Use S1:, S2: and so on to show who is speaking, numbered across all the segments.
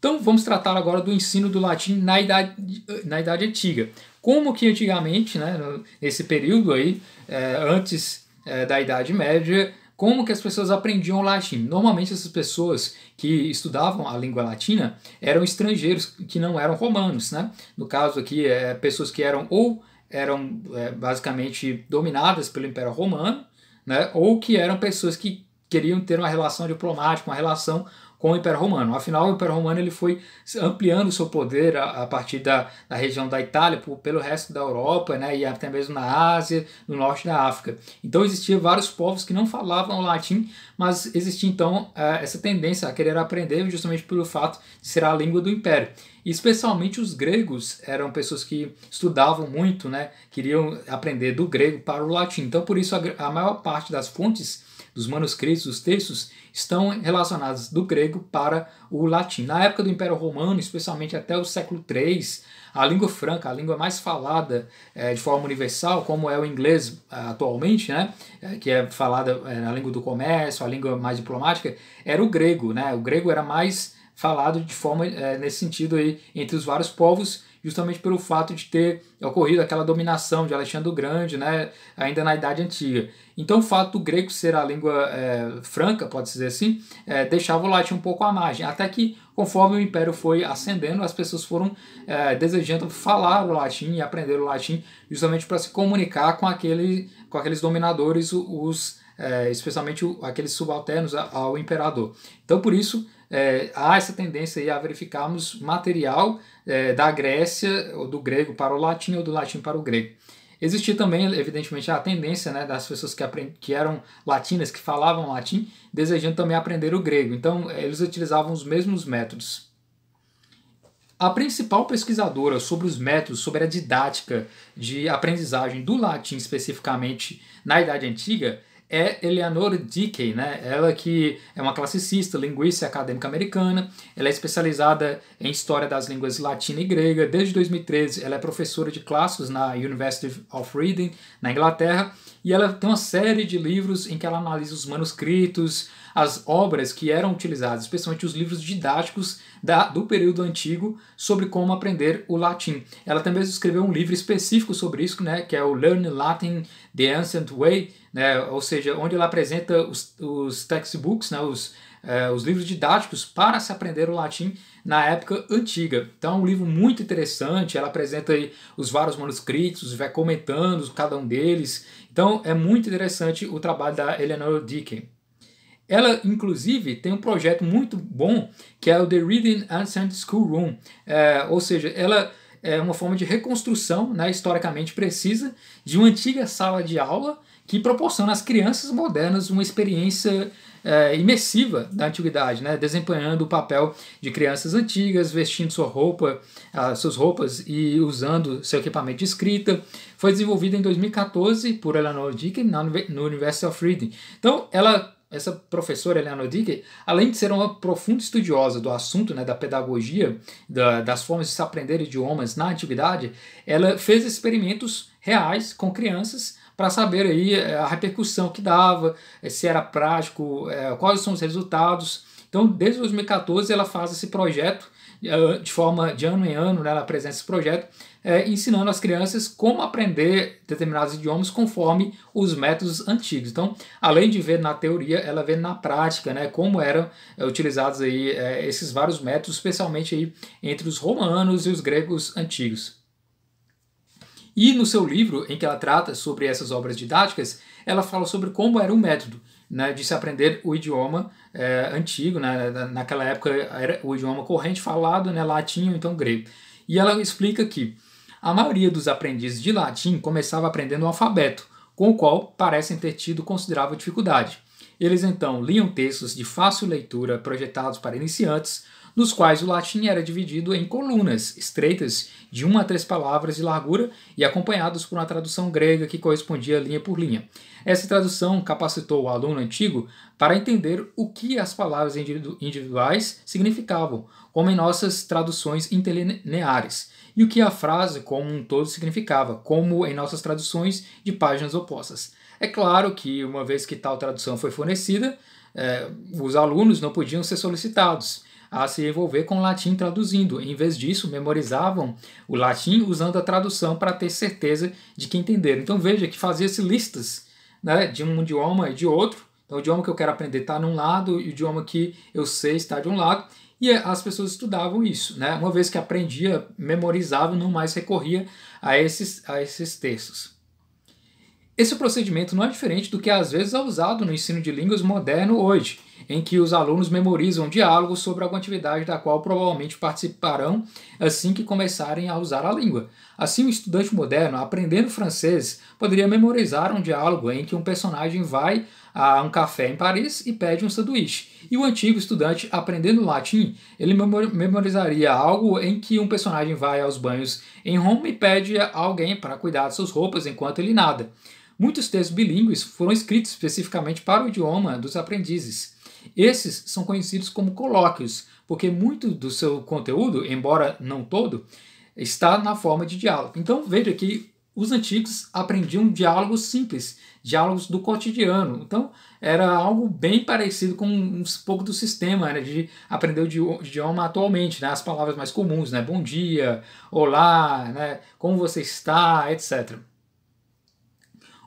S1: Então vamos tratar agora do ensino do latim na Idade, na idade Antiga. Como que antigamente, né, nesse período aí, é, antes é, da Idade Média, como que as pessoas aprendiam latim. Normalmente essas pessoas que estudavam a língua latina eram estrangeiros que não eram romanos, né? No caso aqui, é, pessoas que eram ou eram é, basicamente dominadas pelo Império Romano, né? Ou que eram pessoas que queriam ter uma relação diplomática, uma relação com o Império Romano. Afinal, o Império Romano ele foi ampliando seu poder a, a partir da, da, região da Itália por, pelo resto da Europa, né, e até mesmo na Ásia, no norte da África. Então existiam vários povos que não falavam latim, mas existia então é, essa tendência a querer aprender justamente pelo fato de ser a língua do Império especialmente os gregos eram pessoas que estudavam muito, né? Queriam aprender do grego para o latim. Então, por isso, a, a maior parte das fontes dos manuscritos, dos textos, estão relacionados do grego para o latim. Na época do Império Romano, especialmente até o século III, a língua franca, a língua mais falada é, de forma universal, como é o inglês eh, atualmente, né, eh, que é falada é, língua do comércio, a língua mais diplomática, era o grego. Né? O grego era mais falado de forma é, nesse sentido aí entre os vários povos justamente pelo fato de ter ocorrido aquela dominação de Alexandre o Grande, né, ainda na Idade Antiga. Então, o fato do grego ser a língua é, franca, pode-se dizer assim, é, deixava o latim um pouco à margem, até que conforme o império foi ascendendo, as pessoas foram é, desejando falar o latim e aprender o latim justamente para se comunicar com, aquele, com aqueles dominadores, os é, especialmente o, aqueles subalternos ao imperador. Então, por isso, é, há essa tendência a verificarmos material é, da Grécia, ou do grego para o latim, ou do latim para o grego. Existia também, evidentemente, a tendência né, das pessoas que, que eram latinas, que falavam latim, desejando também aprender o grego. Então, eles utilizavam os mesmos métodos. A principal pesquisadora sobre os métodos, sobre a didática de aprendizagem do latim especificamente na Idade Antiga, é Eleanor Dickey, né? Ela que é uma classicista, linguista acadêmica americana. Ela é especializada em história das línguas latina e grega. Desde 2013, ela é professora de clássicos na University of Reading, na Inglaterra, e ela tem uma série de livros em que ela analisa os manuscritos, as obras que eram utilizadas, especialmente os livros didáticos da, do período antigo sobre como aprender o latim. Ela também escreveu um livro específico sobre isso, né, que é o Learn Latin the Ancient Way, né, ou seja, onde ela apresenta os, os textbooks, né, os, eh, os livros didáticos para se aprender o latim na época antiga. Então é um livro muito interessante, ela apresenta os vários manuscritos, vai comentando cada um deles então é muito interessante o trabalho da Eleanor Dickin. Ela, inclusive, tem um projeto muito bom que é o The Reading Ancient School Room, é, ou seja, ela é uma forma de reconstrução, né, historicamente precisa, de uma antiga sala de aula que proporciona às crianças modernas uma experiência é, imersiva da antiguidade, né, desempenhando o papel de crianças antigas, vestindo sua roupa, ah, suas roupas e usando seu equipamento de escrita, foi desenvolvida em 2014 por Eleanor Dick na University of Reading. Então, ela essa professora Eleanor Dicker, além de ser uma profunda estudiosa do assunto, né, da pedagogia, da, das formas de se aprender idiomas na antiguidade, ela fez experimentos reais com crianças para saber aí eh, a repercussão que dava, eh, se era prático, eh, quais são os resultados. Então, desde 2014 ela faz esse projeto de forma de ano em ano, né, ela apresenta esse projeto é, ensinando as crianças como aprender determinados idiomas conforme os métodos antigos. Então, além de ver na teoria, ela vê na prática, né, como eram é, utilizados aí é, esses vários métodos, especialmente aí entre os romanos e os gregos antigos. E no seu livro, em que ela trata sobre essas obras didáticas, ela fala sobre como era o método né, de se aprender o idioma é, antigo. Né, naquela época era o idioma corrente falado, né, latim ou então grego. E ela explica que a maioria dos aprendizes de latim começava aprendendo o alfabeto, com o qual parecem ter tido considerável dificuldade. Eles então liam textos de fácil leitura projetados para iniciantes, nos quais o latim era dividido em colunas estreitas de uma a três palavras de largura e acompanhados por uma tradução grega que correspondia linha por linha. Essa tradução capacitou o aluno antigo para entender o que as palavras individuais significavam, como em nossas traduções interlineares e o que a frase como um todo significava, como em nossas traduções de páginas opostas. É claro que, uma vez que tal tradução foi fornecida, é, os alunos não podiam ser solicitados a se envolver com o latim traduzindo. Em vez disso, memorizavam o latim usando a tradução para ter certeza de que entenderam. Então veja que fazia-se listas né, de um idioma e de outro. Então, o idioma que eu quero aprender está num lado, e o idioma que eu sei está de um lado e eh, as pessoas estudavam isso, né? Uma vez que aprendia, memorizava, não mais recorria a esses, a esses textos. Esse procedimento não é diferente do que às vezes é usado no ensino de línguas moderno hoje, em que os alunos memorizam diálogos sobre alguma atividade da qual provavelmente participarão assim que começarem a usar a língua. Assim, um estudante moderno, aprendendo francês, poderia memorizar um diálogo em que um personagem vai a um café em Paris e pede um sanduíche. E o antigo estudante, aprendendo latim, ele memorizaria algo em que um personagem vai aos banhos em Roma e pede a alguém para cuidar de suas roupas enquanto ele nada. Muitos textos bilíngues foram escritos especificamente para o idioma dos aprendizes. Esses são conhecidos como colóquios, porque muito do seu conteúdo, embora não todo, está na forma de diálogo. Então veja que os antigos aprendiam diálogos simples, diálogos do cotidiano. Então, era algo bem parecido com um pouco do sistema né, de aprender o idioma atualmente, né, as palavras mais comuns, né, bom dia, olá, né, como você está, etc.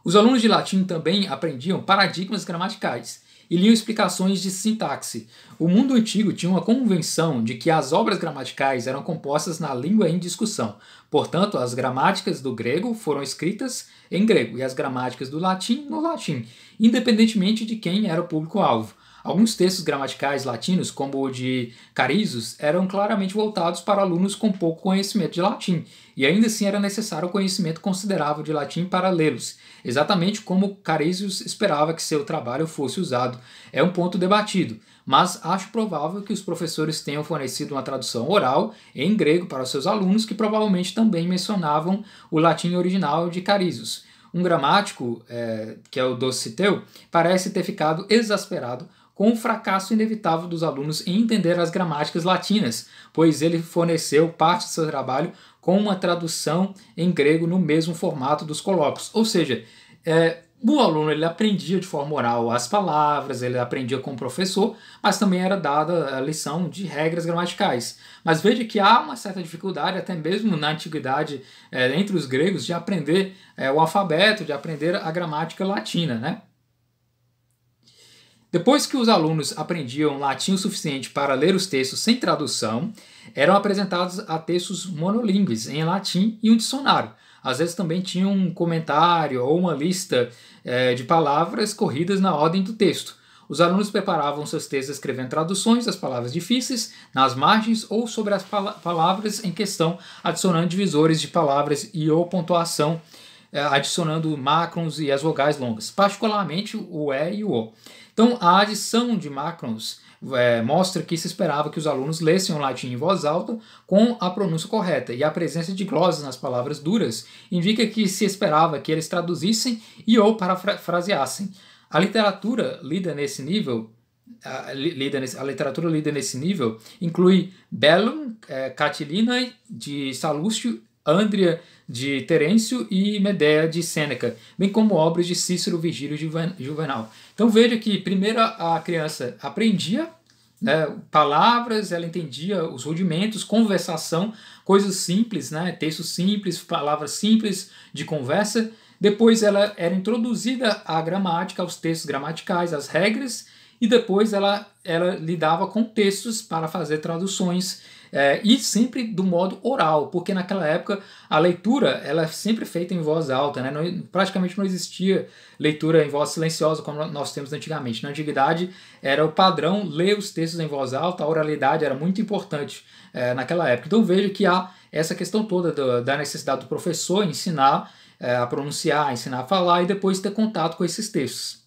S1: Os alunos de latim também aprendiam paradigmas gramaticais, e liam explicações de sintaxe. O mundo antigo tinha uma convenção de que as obras gramaticais eram compostas na língua em discussão. Portanto, as gramáticas do grego foram escritas em grego e as gramáticas do latim no latim, independentemente de quem era o público-alvo. Alguns textos gramaticais latinos, como o de Carizos, eram claramente voltados para alunos com pouco conhecimento de latim, e ainda assim era necessário um conhecimento considerável de latim para lê-los exatamente como Caresius esperava que seu trabalho fosse usado. É um ponto debatido, mas acho provável que os professores tenham fornecido uma tradução oral em grego para seus alunos, que provavelmente também mencionavam o latim original de Caresius. Um gramático, é, que é o Dociteu, parece ter ficado exasperado com o fracasso inevitável dos alunos em entender as gramáticas latinas, pois ele forneceu parte do seu trabalho com uma tradução em grego no mesmo formato dos colóquios. Ou seja, é, o aluno ele aprendia de forma oral as palavras, ele aprendia com o professor, mas também era dada a lição de regras gramaticais. Mas veja que há uma certa dificuldade, até mesmo na antiguidade, é, entre os gregos, de aprender é, o alfabeto, de aprender a gramática latina, né? Depois que os alunos aprendiam latim o suficiente para ler os textos sem tradução, eram apresentados a textos monolíngues em latim e um dicionário. Às vezes também tinha um comentário ou uma lista é, de palavras corridas na ordem do texto. Os alunos preparavam seus textos escrevendo traduções das palavras difíceis nas margens ou sobre as pal palavras em questão, adicionando divisores de palavras e ou pontuação, é, adicionando macrons e as vogais longas, particularmente o E e o O. Então, a adição de Macrons é, mostra que se esperava que os alunos lessem o latim em voz alta com a pronúncia correta, e a presença de glosses nas palavras duras indica que se esperava que eles traduzissem e ou parafraseassem. A literatura lida nesse nível a, lida nesse, a literatura lida nesse nível inclui Bellum, é, Catilinae de Salustio Andria de Terêncio e Medea de Sêneca, bem como obras de Cícero, Virgílio e Juvenal. Então veja que primeiro a criança aprendia né, palavras, ela entendia os rudimentos, conversação, coisas simples, né, textos simples, palavras simples de conversa. Depois ela era introduzida à gramática, aos textos gramaticais, às regras, e depois ela, ela lidava com textos para fazer traduções é, e sempre do modo oral, porque naquela época a leitura ela é sempre feita em voz alta, né? Não, praticamente não existia leitura em voz silenciosa como nós temos antigamente. Na antiguidade era o padrão ler os textos em voz alta, a oralidade era muito importante é, naquela época. Então veja que há essa questão toda do, da necessidade do professor ensinar é, a pronunciar, ensinar a falar e depois ter contato com esses textos.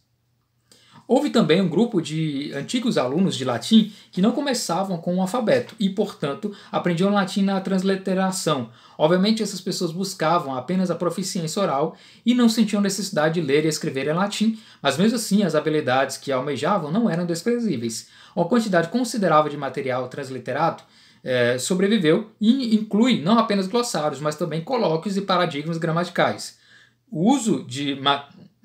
S1: Houve também um grupo de antigos alunos de latim que não começavam com o alfabeto e, portanto, aprendiam latim na transliteração. Obviamente, essas pessoas buscavam apenas a proficiência oral e não sentiam necessidade de ler e escrever em latim, mas mesmo assim as habilidades que almejavam não eram desprezíveis. Uma quantidade considerável de material transliterado é, sobreviveu e inclui não apenas glossários, mas também colóquios e paradigmas gramaticais. O uso de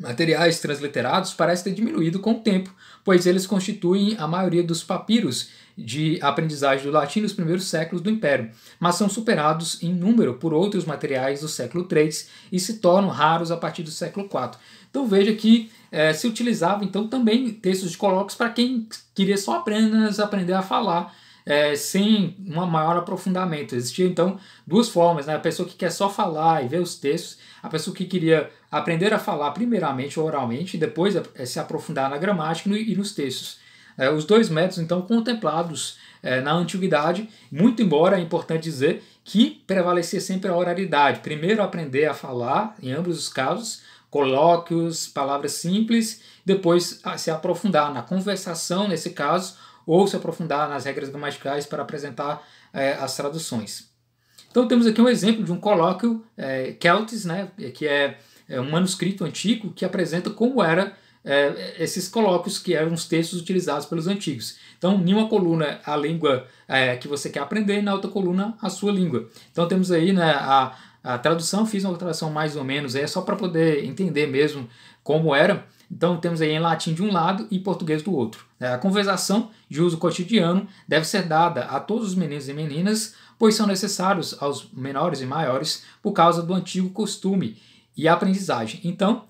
S1: Materiais transliterados parecem ter diminuído com o tempo, pois eles constituem a maioria dos papiros de aprendizagem do latim nos primeiros séculos do Império, mas são superados em número por outros materiais do século III e se tornam raros a partir do século IV. Então veja que é, se utilizava então também textos de colóquios para quem queria só apenas aprender a falar é, sem um maior aprofundamento. Existiam então duas formas, né? a pessoa que quer só falar e ver os textos a pessoa que queria aprender a falar primeiramente oralmente e depois eh, se aprofundar na gramática e nos textos. É, os dois métodos, então, contemplados eh, na antiguidade, muito embora é importante dizer que prevalecia sempre a oralidade. Primeiro aprender a falar, em ambos os casos, colóquios, palavras simples, depois se aprofundar na conversação, nesse caso, ou se aprofundar nas regras gramaticais para apresentar eh, as traduções. Então temos aqui um exemplo de um colóquio é, Celtis, né, que é, é, um manuscrito antigo que apresenta como eram é, esses colóquios, que eram os textos utilizados pelos antigos. Então, em uma coluna, a língua é, que você quer aprender, e na outra coluna, a sua língua. Então temos aí né, a, a tradução, fiz uma tradução mais ou menos, é só para poder entender mesmo como era. Então temos aí em latim de um lado e português do outro. Né. A conversação de uso cotidiano deve ser dada a todos os meninos e meninas pois são necessários aos menores e maiores por causa do antigo costume e aprendizagem. Então,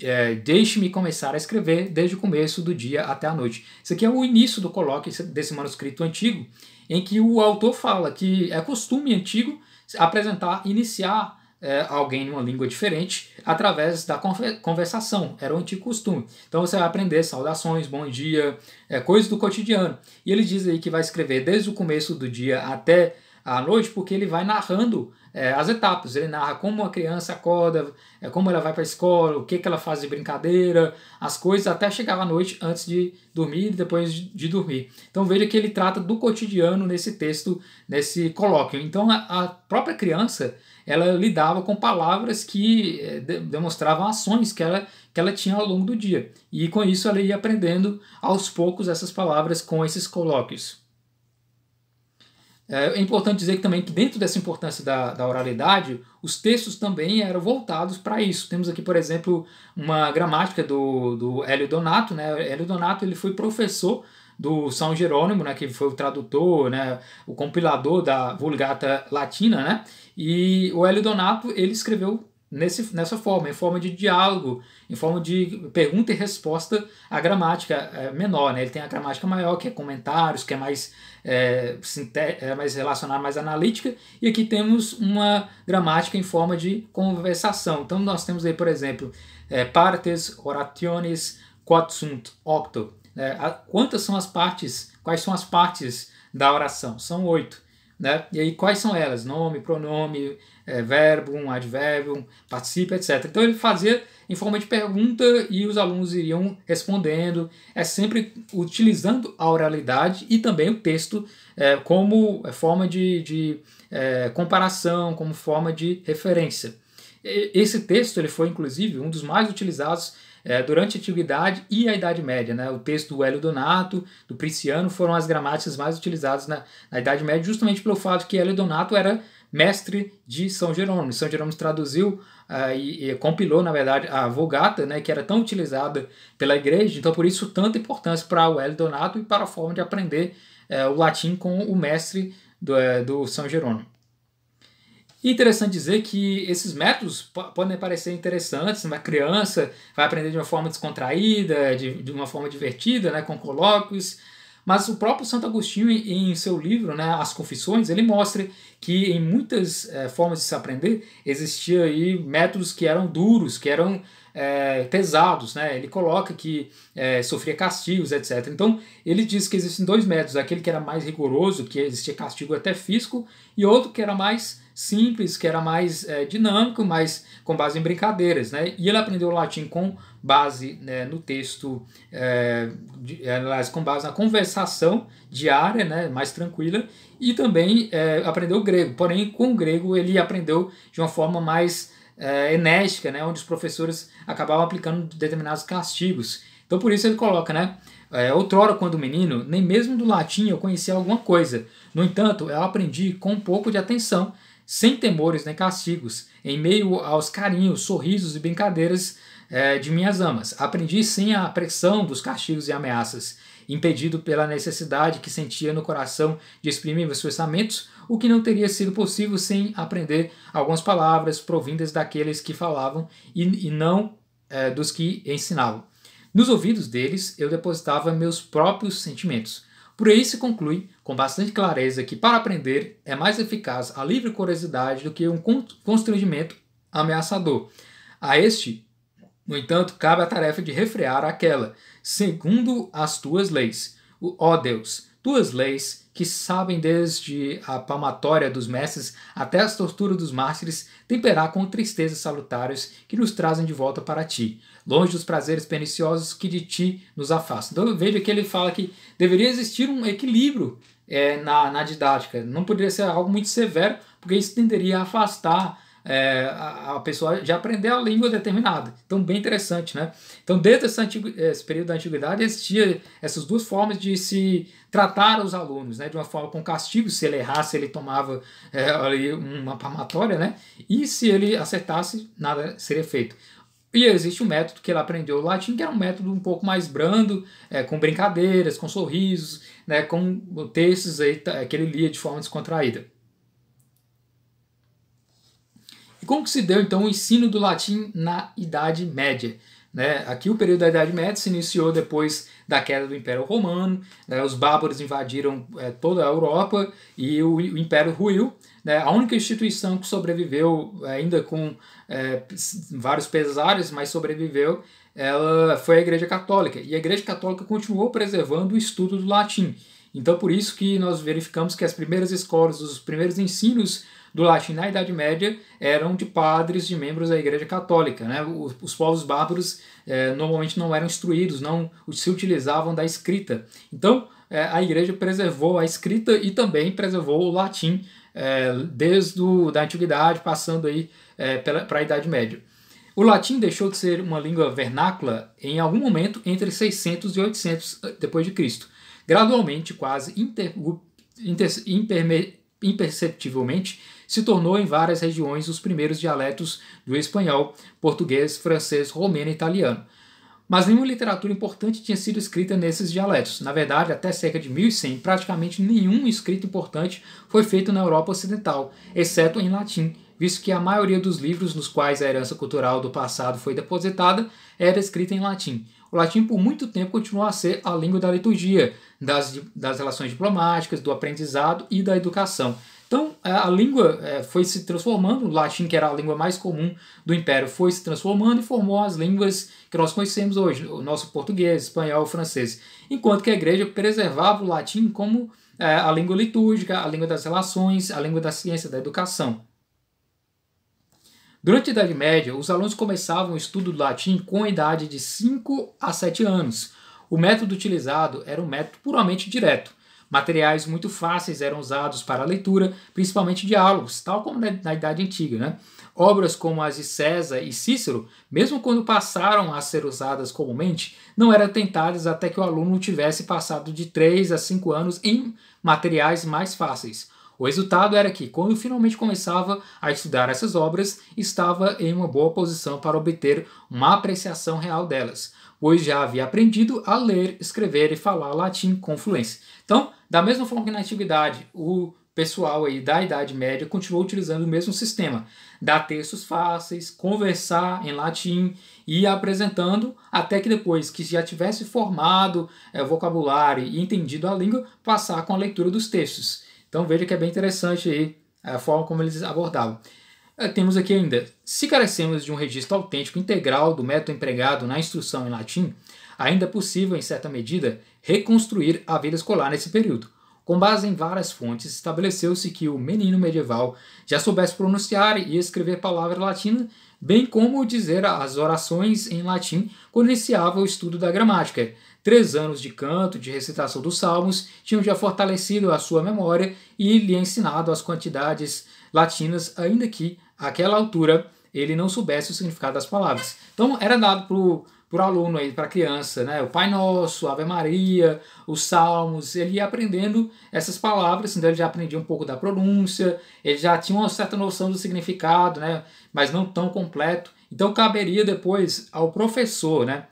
S1: é, deixe-me começar a escrever desde o começo do dia até a noite. Isso aqui é o início do colóquio desse manuscrito antigo, em que o autor fala que é costume antigo apresentar, iniciar é, alguém numa língua diferente através da conversação. Era o um antigo costume. Então você vai aprender saudações, bom dia, é, coisas do cotidiano. E ele diz aí que vai escrever desde o começo do dia até à noite, porque ele vai narrando é, as etapas. Ele narra como a criança acorda, é, como ela vai para a escola, o que, que ela faz de brincadeira, as coisas, até chegar à noite antes de dormir e depois de dormir. Então veja que ele trata do cotidiano nesse texto, nesse colóquio. Então a, a própria criança ela lidava com palavras que é, de, demonstravam ações que ela, que ela tinha ao longo do dia. E com isso ela ia aprendendo aos poucos essas palavras com esses colóquios. É, é importante dizer que também que dentro dessa importância da, da oralidade, os textos também eram voltados para isso. Temos aqui, por exemplo, uma gramática do, do Hélio Donato. Né? Hélio Donato ele foi professor do São Jerônimo, né, que foi o tradutor, né, o compilador da Vulgata Latina, né, e o Hélio Donato ele escreveu nesse, nessa forma, em forma de diálogo, em forma de pergunta e resposta, a gramática é menor, né? Ele tem a gramática maior, que é comentários, que é mais, é, é mais relacionada, mais analítica, e aqui temos uma gramática em forma de conversação. Então nós temos aí, por exemplo, é, partes, oraciones, quod sunt, octo. É, a, quantas são as partes, quais são as partes da oração? São oito. Né? E aí, quais são elas? Nome, pronome, é, verbum, adverbium, participa, etc. Então ele fazia em forma de pergunta e os alunos iriam respondendo, é sempre utilizando a oralidade e também o texto é, como é, forma de, de é, comparação, como forma de referência. Esse texto ele foi, inclusive, um dos mais utilizados é, durante a Antiguidade e a Idade Média. Né? O texto do Hélio Donato, do Prisciano, foram as gramáticas mais utilizadas na, na Idade Média, justamente pelo fato que Hélio Donato era mestre de São Jerônimo. São Jerônimo traduziu eh, e, e, compilou, na verdade, a Vulgata, né, que era tão utilizada pela igreja, então por isso tanta importância para o L. Donato e para a forma de aprender eh, o latim com o mestre do, eh, do São Jerônimo. Interessante dizer que esses métodos podem parecer interessantes, uma criança vai aprender de uma forma descontraída, de, de uma forma divertida, né, com colóquios, mas o próprio Santo Agostinho, em seu livro, né, As Confissões, ele mostra que em muitas é, formas de se aprender existia aí métodos que eram duros, que eram é, pesados, né? Ele coloca que é, sofria castigos, etc. Então, ele diz que existem dois métodos: aquele que era mais rigoroso, que existia castigo até físico, e outro que era mais simples, que era mais é, dinâmico, mas com base em brincadeiras, né? E ele aprendeu latim com base né, no texto, é, de, com base na conversação diária, né, mais tranquila, e também é, aprendeu grego. Porém, com o grego ele aprendeu de uma forma mais é, enérgica, né, onde os professores acabavam aplicando determinados castigos. Então por isso ele coloca, né? É, outrora, quando menino, nem mesmo do latim eu conhecia alguma coisa. No entanto, eu aprendi com um pouco de atenção, sem temores nem castigos, em meio aos carinhos, sorrisos e brincadeiras é, de minhas amas. Aprendi sem a pressão dos castigos e ameaças impedido pela necessidade que sentia no coração de exprimir meus pensamentos, o que não teria sido possível sem aprender algumas palavras provindas daqueles que falavam e, e não é, dos que ensinavam. Nos ouvidos deles, eu depositava meus próprios sentimentos. Por aí se conclui, com bastante clareza, que para aprender é mais eficaz a livre curiosidade do que um constrangimento ameaçador. A este no entanto, cabe a tarefa de refrear aquela, segundo as tuas leis. Ó oh Deus, tuas leis, que sabem desde a palmatória dos mestres até as torturas dos mártires, temperar com tristezas salutárias que nos trazem de volta para ti, longe dos prazeres perniciosos que de ti nos afastam. Então veja que ele fala que deveria existir um equilíbrio é, na, na didática, não poderia ser algo muito severo, porque isso tenderia a afastar é, a, a, pessoa já aprender a língua determinada. Então, bem interessante, né? Então, desde esse, antigo, esse período da antiguidade, existia essas duas formas de se tratar os alunos, né? De uma forma com castigo, se ele errasse, ele tomava é, ali uma palmatória, né? E se ele acertasse, nada seria feito. E existe um método que ele aprendeu o latim, que era um método um pouco mais brando, é, com brincadeiras, com sorrisos, né, com textos aí, tá, que ele lia de forma descontraída. Como que se deu então o ensino do latim na Idade Média? Né? Aqui o período da Idade Média se iniciou depois da queda do Império Romano, né? os bárbaros invadiram é, toda a Europa e o, o Império ruiu. Né? A única instituição que sobreviveu, eh, ainda com é, vários pesares, mas sobreviveu, ela foi a Igreja Católica. E a Igreja Católica continuou preservando o estudo do latim. Então, por isso que nós verificamos que as primeiras escolas, os primeiros ensinos do latim na Idade Média eram de padres, de membros da Igreja Católica. Né? Os, os povos bárbaros é, normalmente não eram instruídos, não se utilizavam da escrita. Então, é, a Igreja preservou a escrita e também preservou o latim é, desde o, da antiguidade, passando aí para a Idade Média. O latim deixou de ser uma língua vernácula em algum momento entre 600 e 800 depois de Cristo. Gradualmente, quase inter, inter, imperceptivelmente, se tornou em várias regiões os primeiros dialetos do espanhol, português, francês, romeno e italiano. Mas nenhuma literatura importante tinha sido escrita nesses dialetos. Na verdade, até cerca de 1100, praticamente nenhum escrito importante foi feito na Europa Ocidental, exceto em latim, visto que a maioria dos livros nos quais a herança cultural do passado foi depositada era escrita em latim. O latim, por muito tempo, continuou a ser a língua da liturgia, das, das relações diplomáticas, do aprendizado e da educação. Então é, a língua é, foi se transformando, o latim, que era a língua mais comum do império, foi se transformando e formou as línguas que nós conhecemos hoje, o nosso português, espanhol, francês. Enquanto que a igreja preservava o latim como é, a língua litúrgica, a língua das relações, a língua da ciência, da educação. Durante a Idade Média, os alunos começavam o estudo do latim com a idade de 5 a 7 anos. O método utilizado era um método puramente direto. Materiais muito fáceis eram usados para a leitura, principalmente diálogos, tal como na Idade Antiga. Né? Obras como as de César e Cícero, mesmo quando passaram a ser usadas comumente, não eram tentadas até que o aluno tivesse passado de 3 a 5 anos em materiais mais fáceis. O resultado era que, quando finalmente começava a estudar essas obras, estava em uma boa posição para obter uma apreciação real delas, pois já havia aprendido a ler, escrever e falar latim com fluência. Então, da mesma forma que na antiguidade, o pessoal aí da Idade Média continuou utilizando o mesmo sistema, dar textos fáceis, conversar em latim e apresentando até que depois que já tivesse formado é, o vocabulário e entendido a língua, passar com a leitura dos textos. Então veja que é bem interessante aí a forma como eles abordavam. É, temos aqui ainda, se carecemos de um registro autêntico integral do método empregado na instrução em latim, ainda é possível, em certa medida, reconstruir a vida escolar nesse período. Com base em várias fontes, estabeleceu-se que o menino medieval já soubesse pronunciar e escrever palavras latinas, bem como dizer as orações em latim quando iniciava o estudo da gramática. Três anos de canto, de recitação dos salmos, tinham já fortalecido a sua memória e lhe ensinado as quantidades latinas, ainda que, àquela altura, ele não soubesse o significado das palavras. Então, era dado para o para o aluno, para a criança, né? o Pai Nosso, Ave Maria, os Salmos, ele ia aprendendo essas palavras, então ele já aprendia um pouco da pronúncia, ele já tinha uma certa noção do significado, né? mas não tão completo. Então caberia depois ao professor, né?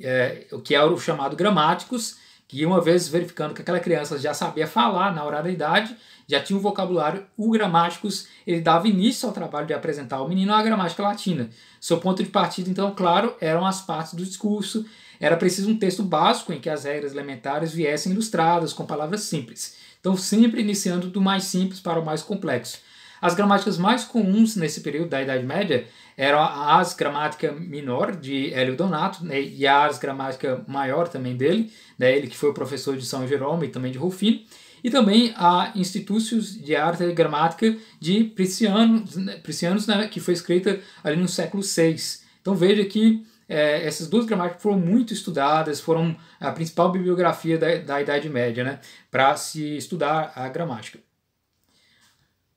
S1: é, que era é o chamado gramáticos, que uma vez verificando que aquela criança já sabia falar na hora da idade, já tinha um vocabulário, o Gramáticos ele dava início ao trabalho de apresentar ao menino a gramática latina. Seu ponto de partida, então, claro, eram as partes do discurso, era preciso um texto básico em que as regras elementares viessem ilustradas com palavras simples. Então, sempre iniciando do mais simples para o mais complexo. As gramáticas mais comuns nesse período da Idade Média eram a Ars Gramática menor de Hélio Donato, né, e a Ars Gramática Maior também dele, né, ele que foi professor de São Jerônimo e também de Rufino e também a Institutos de Arte e Gramática de Priscianos, Priscianos né, que foi escrita ali no século VI. Então veja que é, essas duas gramáticas foram muito estudadas, foram a principal bibliografia da, da Idade Média, né, para se estudar a gramática.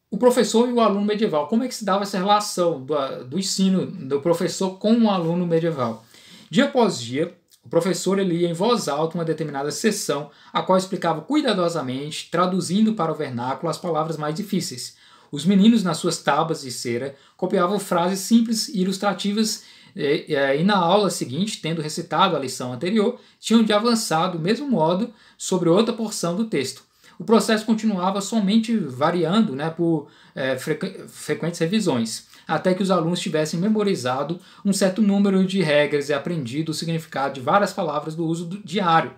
S1: O professor e o aluno medieval, como é que se dava essa relação do, do ensino do professor com o aluno medieval? Dia após dia, o professor lia em voz alta uma determinada sessão, a qual explicava cuidadosamente, traduzindo para o vernáculo as palavras mais difíceis. Os meninos, nas suas tábuas de cera, copiavam frases simples e ilustrativas, e, eh, eh, e na aula seguinte, tendo recitado a lição anterior, tinham de avançar do mesmo modo sobre outra porção do texto. O processo continuava somente variando né, por é, frequ frequentes revisões até que os alunos tivessem memorizado um certo número de regras e aprendido o significado de várias palavras do uso do diário.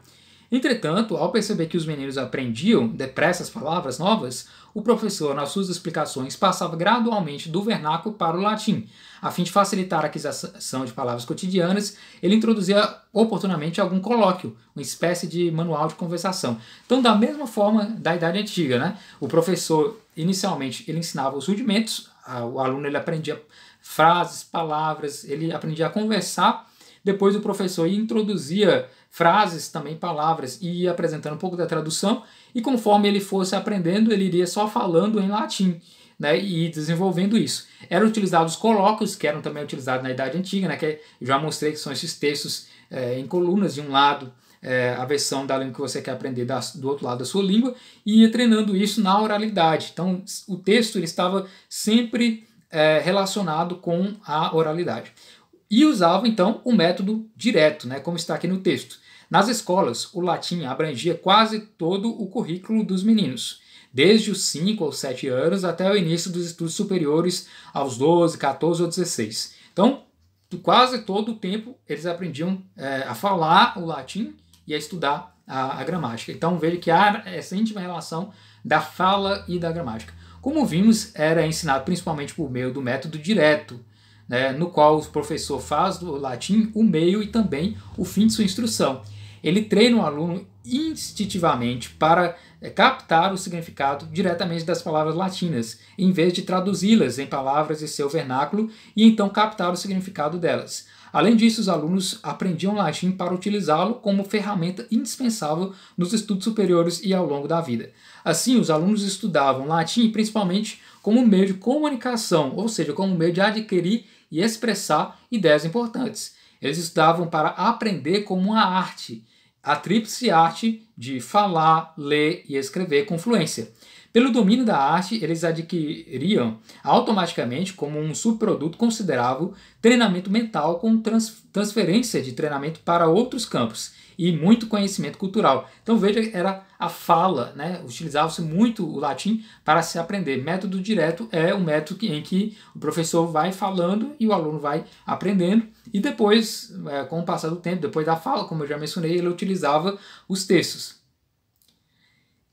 S1: Entretanto, ao perceber que os meninos aprendiam depressa as palavras novas, o professor, nas suas explicações, passava gradualmente do vernáculo para o latim. A fim de facilitar a aquisição de palavras cotidianas, ele introduzia oportunamente algum colóquio, uma espécie de manual de conversação. Então, da mesma forma da Idade Antiga, né? o professor, inicialmente, ele ensinava os rudimentos, o aluno ele aprendia frases, palavras, ele aprendia a conversar depois o professor introduzia frases, também palavras, e ia apresentando um pouco da tradução, e conforme ele fosse aprendendo, ele iria só falando em latim. Né, e desenvolvendo isso. Eram utilizados colóquios, que eram também utilizados na Idade Antiga, né, que já mostrei que são esses textos é, em colunas, de um lado é, a versão da língua que você quer aprender da, do outro lado da sua língua, e ia treinando isso na oralidade. Então, o texto ele estava sempre é, relacionado com a oralidade e usava então o método direto, né, como está aqui no texto. Nas escolas, o latim abrangia quase todo o currículo dos meninos, desde os 5 ou 7 anos até o início dos estudos superiores aos 12, 14 ou 16. Então, quase todo o tempo eles aprendiam é, a falar o latim e a estudar a, a gramática. Então, veja que há essa íntima relação da fala e da gramática. Como vimos, era ensinado principalmente por meio do método direto, né, no qual o professor faz do latim o meio e também o fim de sua instrução. Ele treina o aluno instintivamente para é, captar o significado diretamente das palavras latinas, em vez de traduzi-las em palavras de seu vernáculo e então captar o significado delas. Além disso, os alunos aprendiam latim para utilizá-lo como ferramenta indispensável nos estudos superiores e ao longo da vida. Assim, os alunos estudavam latim principalmente como meio de comunicação, ou seja, como meio de adquirir e expressar ideias importantes. Eles estudavam para aprender como uma arte, a tríplice arte de falar, ler e escrever com fluência. Pelo domínio da arte, eles adquiriam automaticamente, como um subproduto considerável, treinamento mental com trans transferência de treinamento para outros campos e muito conhecimento cultural. Então veja, era a fala, né? utilizava-se muito o latim para se aprender. Método direto é o método em que o professor vai falando e o aluno vai aprendendo, e depois, é, com o passar do tempo, depois da fala, como eu já mencionei, ele utilizava os textos.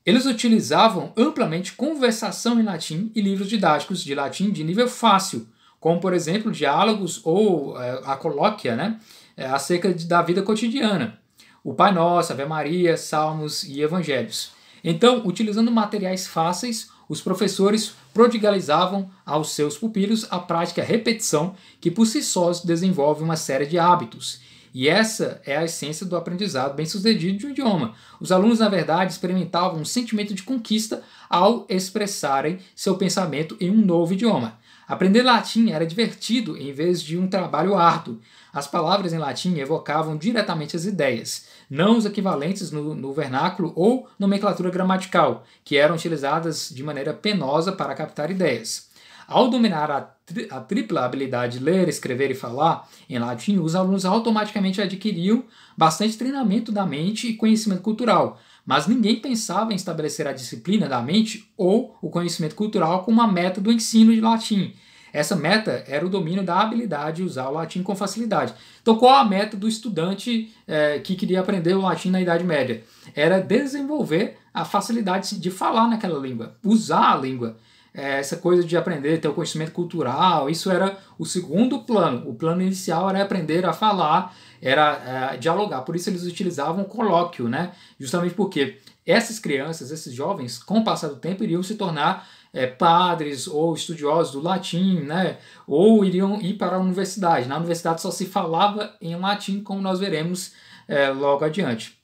S1: Eles utilizavam amplamente conversação em latim e livros didáticos de latim de nível fácil, como por exemplo diálogos ou é, a colóquia né, é, acerca de, da vida cotidiana o Pai Nosso, Ave Maria, Salmos e Evangelhos. Então, utilizando materiais fáceis, os professores prodigalizavam aos seus pupilos a prática repetição, que por si só desenvolve uma série de hábitos. E essa é a essência do aprendizado bem-sucedido de um idioma. Os alunos, na verdade, experimentavam um sentimento de conquista ao expressarem seu pensamento em um novo idioma. Aprender latim era divertido em vez de um trabalho árduo. As palavras em latim evocavam diretamente as ideias, não os equivalentes no, no vernáculo ou nomenclatura gramatical, que eram utilizadas de maneira penosa para captar ideias. Ao dominar a, tri a, tripla habilidade ler, escrever e falar em latim, os alunos automaticamente adquiriam bastante treinamento da mente e conhecimento cultural, mas ninguém pensava em estabelecer a disciplina da mente ou o conhecimento cultural como uma meta do ensino de latim. Essa meta era o domínio da habilidade de usar o latim com facilidade. Então, qual a meta do estudante é, que queria aprender o latim na Idade Média? Era desenvolver a facilidade de falar naquela língua, usar a língua é, essa coisa de aprender, ter o conhecimento cultural, isso era o segundo plano. O plano inicial era aprender a falar era é, dialogar. Por isso eles utilizavam o colóquio, né? Justamente porque essas crianças, esses jovens, com o passar do tempo, iriam se tornar é, padres ou estudiosos do latim, né? Ou iriam ir para a universidade. Na universidade só se falava em latim, como nós veremos é, logo adiante.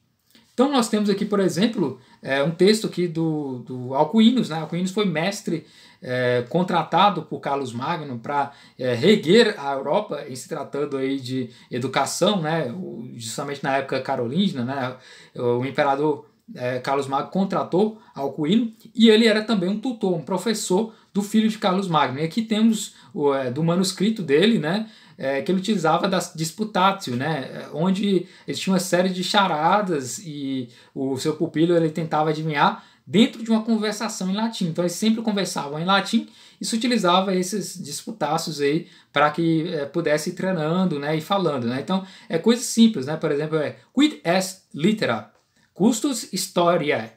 S1: Então nós temos aqui, por exemplo, é, um texto aqui do, do Alcuínos. Né? Alcuínos foi mestre é, contratado por Carlos Magno para é, reguer a Europa em se tratando aí de educação, né? justamente na época carolíngia, né? o imperador é, Carlos Magno contratou Alcuíno e ele era também um tutor, um professor do filho de Carlos Magno. E aqui temos é, do manuscrito dele, né, é, que ele utilizava das disputatio, né? onde eles tinham uma série de charadas e o seu pupilo ele tentava adivinhar dentro de uma conversação em latim. Então eles sempre conversavam em latim e se utilizava esses disputácios aí para que é, pudesse ir treinando né, e falando. Né? Então é coisa simples, né? por exemplo, é quid est litera, custos historia?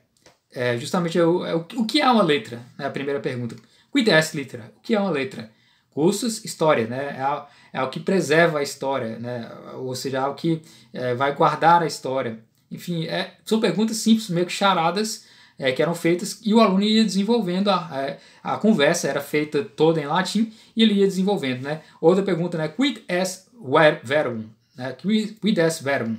S1: É, justamente é o, é o, o, que é uma letra? É a primeira pergunta. Quid est litera? O que é uma letra? Custos, história, né? É a, é o que preserva a história, né? ou seja, é o que é, vai guardar a história. Enfim, é, são perguntas simples, meio que charadas, é, que eram feitas e o aluno ia desenvolvendo a, é, a, conversa, era feita toda em latim e ele ia desenvolvendo. Né? Outra pergunta, né? quid est verbum? Né? Quid est verbum?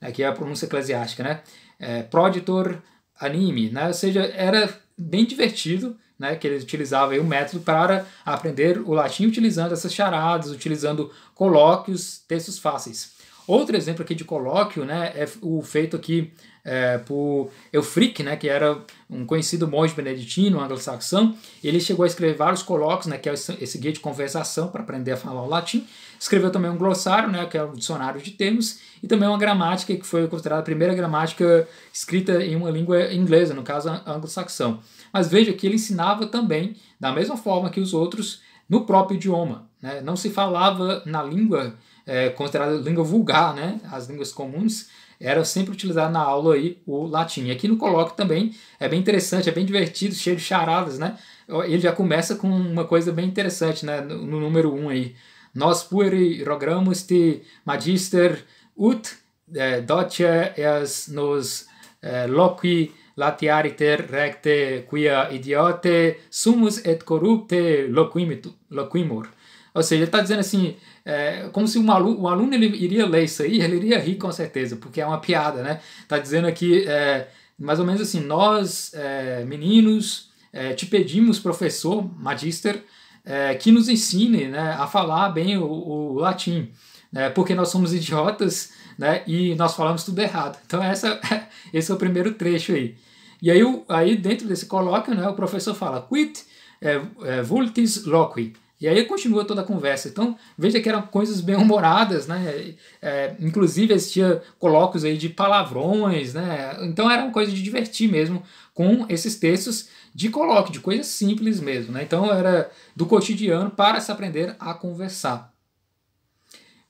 S1: Né? Que é a pronúncia eclesiástica, né? É, proditor anime, né? ou seja, era bem divertido né, que ele utilizava o um método para aprender o latim utilizando essas charadas, utilizando colóquios, textos fáceis. Outro exemplo aqui de colóquio né, é o feito aqui é, por Eufric, né, que era um conhecido monge beneditino, anglo-saxão. Ele chegou a escrever vários colóquios, né, que é esse guia de conversação para aprender a falar o latim. Escreveu também um glossário, né, que é um dicionário de termos, e também uma gramática que foi considerada a primeira gramática escrita em uma língua inglesa, no caso anglo-saxão. Mas veja que ele ensinava também, da mesma forma que os outros, no próprio idioma. Né? Não se falava na língua é, considerada língua vulgar, né? as línguas comuns, era sempre utilizado na aula aí o latim. E aqui no colóquio também é bem interessante, é bem divertido, cheio de charadas, né? Ele já começa com uma coisa bem interessante, né? No, no número 1 um aí. Nós pueri rogramus te magister ut eh, é, doce es nos eh, loqui latiariter recte quia idiote sumus et corrupte loquimur. Ou seja, ele está dizendo assim, é, como se um aluno, um aluno ele iria ler isso aí, ele iria rir com certeza, porque é uma piada, né? Está dizendo aqui, é, mais ou menos assim, nós, é, meninos, é, te pedimos, professor, magister, é, que nos ensine né, a falar bem o, o latim, né, porque nós somos idiotas né? E nós falamos tudo errado. Então essa, esse é o primeiro trecho aí. E aí, aí dentro desse colóquio, né, o professor fala quit é, é, vultis loqui. E aí continua toda a conversa. Então, veja que eram coisas bem humoradas, né? É, inclusive existia colóquios aí de palavrões, né? Então era uma coisa de divertir mesmo com esses textos de colóquio, de coisas simples mesmo, né? Então era do cotidiano para se aprender a conversar.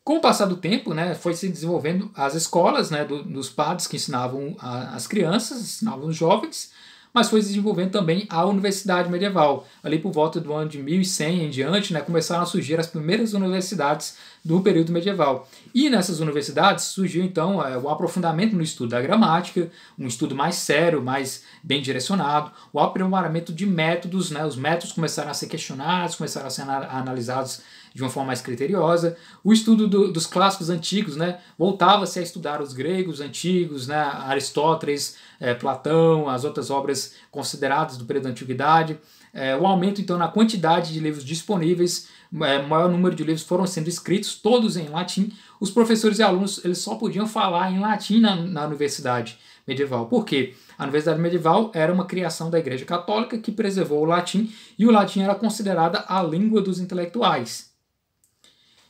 S1: Com o passar do tempo, né, foi se desenvolvendo as escolas né, do, dos padres que ensinavam a, as crianças, ensinavam os jovens, mas foi se desenvolvendo também a universidade medieval. Ali por volta do ano de 1100 em diante, né, começaram a surgir as primeiras universidades do período medieval. E nessas universidades surgiu então é, o aprofundamento no estudo da gramática, um estudo mais sério, mais bem direcionado, o aprimoramento de métodos, né, os métodos começaram a ser questionados, começaram a ser analisados de uma forma mais criteriosa. O estudo do, dos clássicos antigos, né, voltava-se a estudar os gregos antigos, né, Aristóteles, é, Platão, as outras obras consideradas do período da antiguidade. É, o aumento então na quantidade de livros disponíveis, é, maior número de livros foram sendo escritos, todos em latim. Os professores e alunos eles só podiam falar em latim na, na universidade medieval. Por quê? A universidade medieval era uma criação da Igreja Católica que preservou o latim e o latim era considerada a língua dos intelectuais.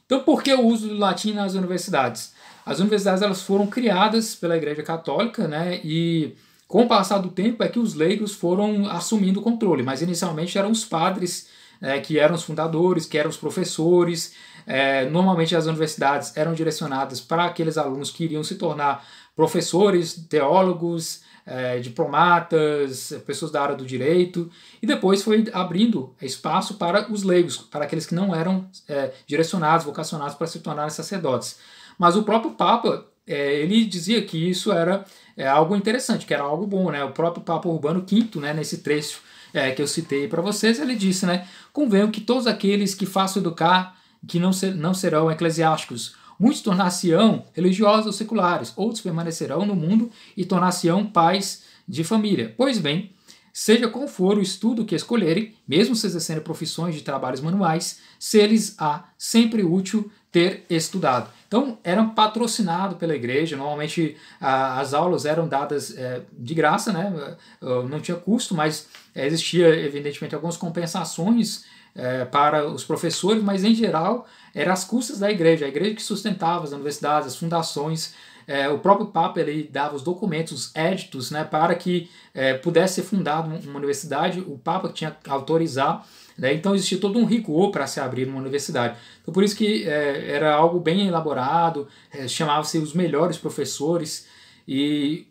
S1: Então, por que o uso do latim nas universidades? As universidades elas foram criadas pela Igreja Católica, né? E com o passar do tempo é que os leigos foram assumindo o controle, mas inicialmente eram os padres é, que eram os fundadores, que eram os professores. É, normalmente as universidades eram direcionadas para aqueles alunos que iriam se tornar professores, teólogos, é, diplomatas, pessoas da área do direito, e depois foi abrindo espaço para os leigos, para aqueles que não eram é, direcionados, vocacionados para se tornarem sacerdotes. Mas o próprio Papa é, ele dizia que isso era é, algo interessante, que era algo bom, né? O próprio Papa Urbano V, né, nesse trecho é, que eu citei para vocês, ele disse, né? Convenho que todos aqueles que façam educar, que não, ser, não serão eclesiásticos, Muitos tornar-se-ão religiosos ou seculares, outros permanecerão no mundo e tornar-se-ão pais de família. Pois bem, seja qual for o estudo que escolherem, mesmo se exercerem profissões de trabalhos manuais, se eles há sempre útil ter estudado. Então, eram patrocinados pela igreja, normalmente as aulas eram dadas é, de graça, né? não tinha custo, mas é, existia, evidentemente, algumas compensações é, para os professores, mas em geral eram as custas da igreja, a igreja que sustentava as universidades, as fundações, é, o próprio Papa ele dava os documentos, os éditos, né, para que é, pudesse ser fundada uma universidade, o Papa tinha que autorizar, né, então existia todo um rigor para se abrir uma universidade. Então, por isso que é, era algo bem elaborado, é, chamava-se os melhores professores, e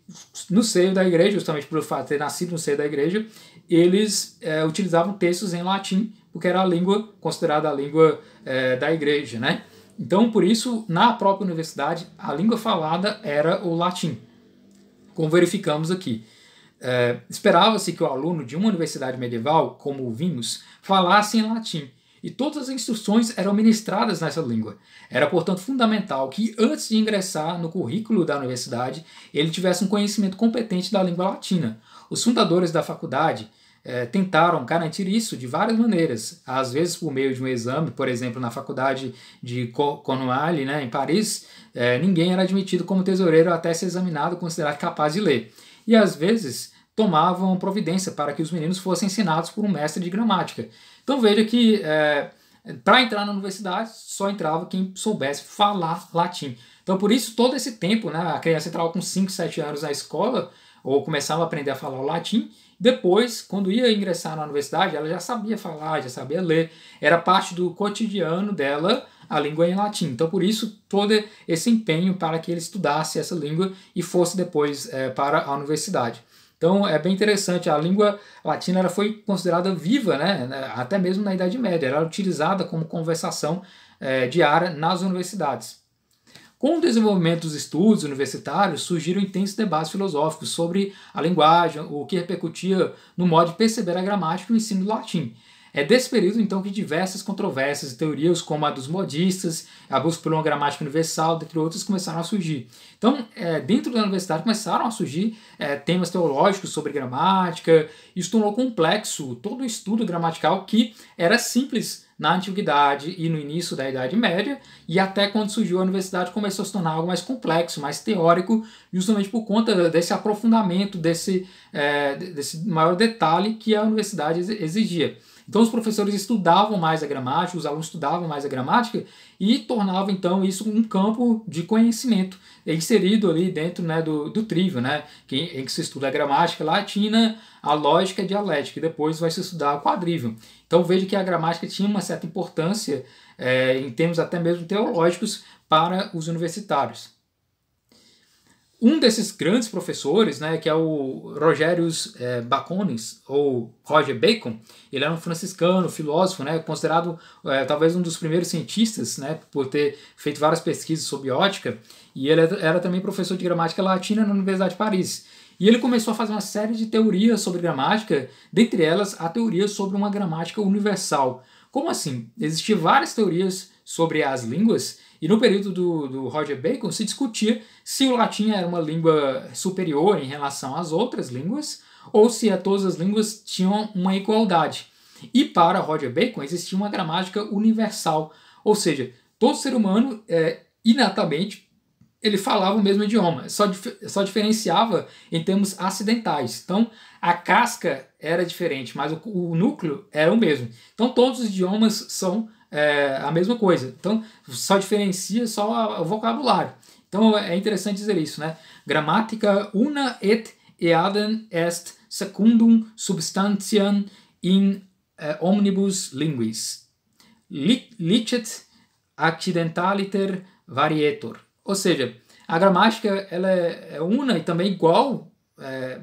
S1: no seio da igreja, justamente pelo fato de ter nascido no seio da igreja, eles é, utilizavam textos em latim porque era a língua considerada a língua é, da igreja, né? Então, por isso, na própria universidade, a língua falada era o latim, como verificamos aqui. É, Esperava-se que o aluno de uma universidade medieval, como vimos, falasse em latim, e todas as instruções eram ministradas nessa língua. Era, portanto, fundamental que, antes de ingressar no currículo da universidade, ele tivesse um conhecimento competente da língua latina. Os fundadores da faculdade é, tentaram garantir isso de várias maneiras, às vezes por meio de um exame, por exemplo, na faculdade de Cornwall, né, em Paris, é, ninguém era admitido como tesoureiro até ser examinado considerado capaz de ler. E às vezes tomavam providência para que os meninos fossem ensinados por um mestre de gramática. Então veja que é, para entrar na universidade só entrava quem soubesse falar latim. Então por isso todo esse tempo, né, a criança entrava com 5, 7 anos na escola ou começava a aprender a falar o latim depois, quando ia ingressar na universidade, ela já sabia falar, já sabia ler, era parte do cotidiano dela a língua é em latim. Então, por isso, todo esse empenho para que ele estudasse essa língua e fosse depois é, para a universidade. Então, é bem interessante. A língua latina ela foi considerada viva, né? né até mesmo na Idade Média, era utilizada como conversação é, diária nas universidades. Com o desenvolvimento dos estudos universitários, surgiram intensos debates filosóficos sobre a linguagem, o que repercutia no modo de perceber a gramática e o ensino do latim. É desse período, então, que diversas controvérsias e teorias, como a dos modistas, a busca por uma gramática universal, entre outras, começaram a surgir. Então, é, dentro da universidade começaram a surgir é, temas teológicos sobre gramática, isso tornou complexo todo o estudo gramatical que era simples na antiguidade e no início da Idade Média, e até quando surgiu a universidade começou a se tornar algo mais complexo, mais teórico, justamente por conta desse aprofundamento, desse, é, desse maior detalhe que a universidade exigia. Então os professores estudavam mais a gramática, os alunos estudavam mais a gramática e tornava então isso um campo de conhecimento inserido ali dentro né, do, do trívio, né, que, em que se estuda a gramática latina, a lógica e a dialética, e depois vai se estudar o quadrívio. Então veja que a gramática tinha uma certa importância é, em termos até mesmo teológicos para os universitários um desses grandes professores, né, que é o Rogerius é, Baconis, ou Roger Bacon, ele era um franciscano, filósofo, né, considerado é, talvez um dos primeiros cientistas, né, por ter feito várias pesquisas sobre ótica, e ele era também professor de gramática latina na Universidade de Paris. E ele começou a fazer uma série de teorias sobre gramática, dentre elas a teoria sobre uma gramática universal. Como assim? Existiam várias teorias sobre as línguas, e no período do, do Roger Bacon se discutia se o latim era uma língua superior em relação às outras línguas ou se a todas as línguas tinham uma igualdade. E para Roger Bacon existia uma gramática universal, ou seja, todo ser humano é, inatamente ele falava o mesmo idioma, só, dif só diferenciava em termos acidentais. Então, a casca era diferente, mas o, o núcleo era o mesmo. Então, todos os idiomas são é a mesma coisa. Então, só diferencia só o vocabulário. Então, é interessante dizer isso, né? gramática una et eadem est secundum substantiam in eh, omnibus linguis. Licet accidentaliter varietor. Ou seja, a gramática ela é, é una e também igual, é,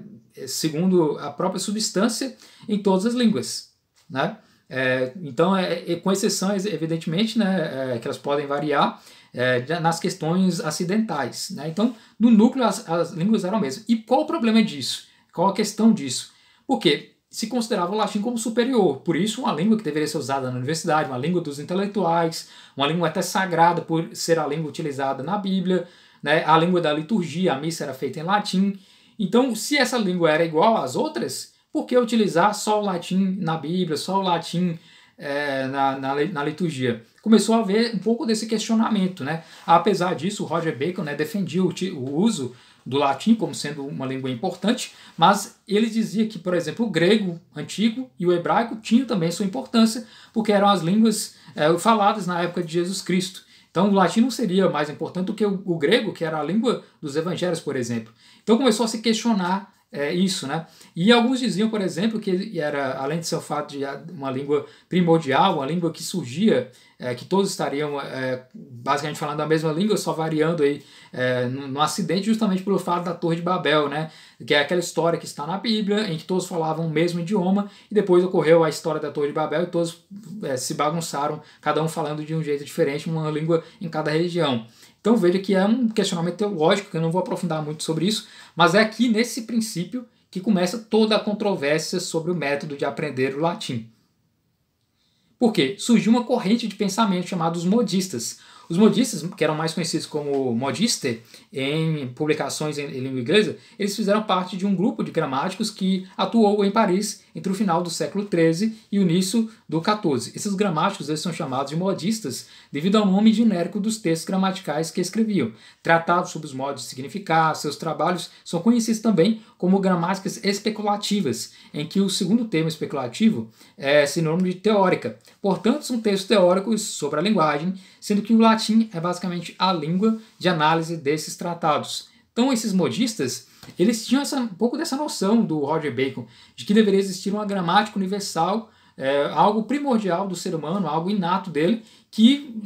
S1: segundo a própria substância, em todas as línguas, né? É, então, é, é, com exceções, evidentemente, né, é, que elas podem variar é, nas questões acidentais. Né? Então, no núcleo, as, as línguas eram mesmas. E qual o problema disso? Qual a questão disso? Porque se considerava o latim como superior, por isso, uma língua que deveria ser usada na universidade, uma língua dos intelectuais, uma língua até sagrada por ser a língua utilizada na Bíblia, né? a língua da liturgia, a missa era feita em latim. Então, se essa língua era igual às outras, por que utilizar só o latim na Bíblia, só o latim é, na, na, na, liturgia? Começou a haver um pouco desse questionamento. Né? Apesar disso, Roger Bacon né, defendia o, o uso do latim como sendo uma língua importante, mas ele dizia que, por exemplo, o grego antigo e o hebraico tinham também sua importância, porque eram as línguas é, faladas na época de Jesus Cristo. Então, o latim não seria mais importante do que o, o grego, que era a língua dos evangelhos, por exemplo. Então, começou a se questionar é, isso, né? E alguns diziam, por exemplo, que era, além de ser o fato de uma língua primordial, uma língua que surgia, é, que todos estariam é, basicamente falando a mesma língua, só variando aí é, no, no, acidente, justamente pelo fato da Torre de Babel, né? Que é aquela história que está na Bíblia, em que todos falavam o mesmo idioma, e depois ocorreu a história da Torre de Babel e todos é, se bagunçaram, cada um falando de um jeito diferente, uma língua em cada região. Então veja que é um questionamento teológico, que eu não vou aprofundar muito sobre isso, mas é aqui nesse princípio que começa toda a controvérsia sobre o método de aprender o latim. Por quê? Surgiu uma corrente de pensamento chamada os modistas, os modistas, que eram mais conhecidos como modiste em publicações em língua inglesa, eles fizeram parte de um grupo de gramáticos que atuou em Paris entre o final do século XIII e o início do XIV. Esses gramáticos eles são chamados de modistas devido ao nome genérico dos textos gramaticais que escreviam. Tratados sobre os modos de significar, seus trabalhos são conhecidos também como gramáticas especulativas, em que o segundo termo especulativo é sinônimo de teórica. Portanto, são textos teóricos sobre a linguagem sendo que o latim é basicamente a língua de análise desses tratados. Então esses modistas, eles tinham essa, um pouco dessa noção do Roger Bacon, de que deveria existir uma gramática universal é algo primordial do ser humano, algo inato dele, que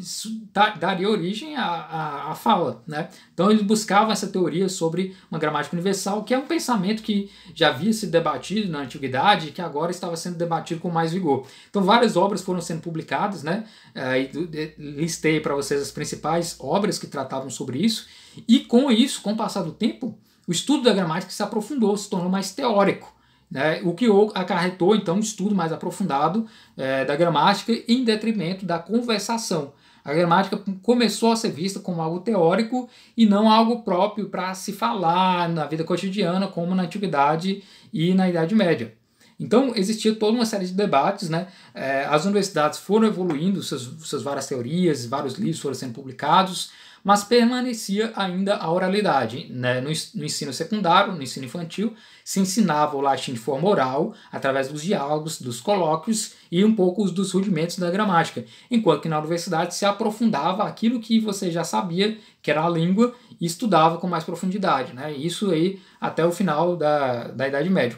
S1: daria origem à, à, à, fala. Né? Então eles buscavam essa teoria sobre uma gramática universal, que é um pensamento que já havia sido debatido na antiguidade e que agora estava sendo debatido com mais vigor. Então várias obras foram sendo publicadas, né? É, listei para vocês as principais obras que tratavam sobre isso, e com isso, com o passar do tempo, o estudo da gramática se aprofundou, se tornou mais teórico né, o que acarretou então um estudo mais aprofundado é, da gramática em detrimento da conversação. A gramática começou a ser vista como algo teórico e não algo próprio para se falar na vida cotidiana, como na Antiguidade e na Idade Média. Então, existia toda uma série de debates, né? É, as universidades foram evoluindo suas, suas várias teorias, vários livros foram sendo publicados, mas permanecia ainda a oralidade. Né? No, no ensino secundário, no ensino infantil, se ensinava o latim de forma oral, através dos diálogos, dos colóquios e um pouco dos rudimentos da gramática, enquanto que na universidade se aprofundava aquilo que você já sabia, que era a língua, e estudava com mais profundidade. Né? Isso aí até o final da, da Idade Média.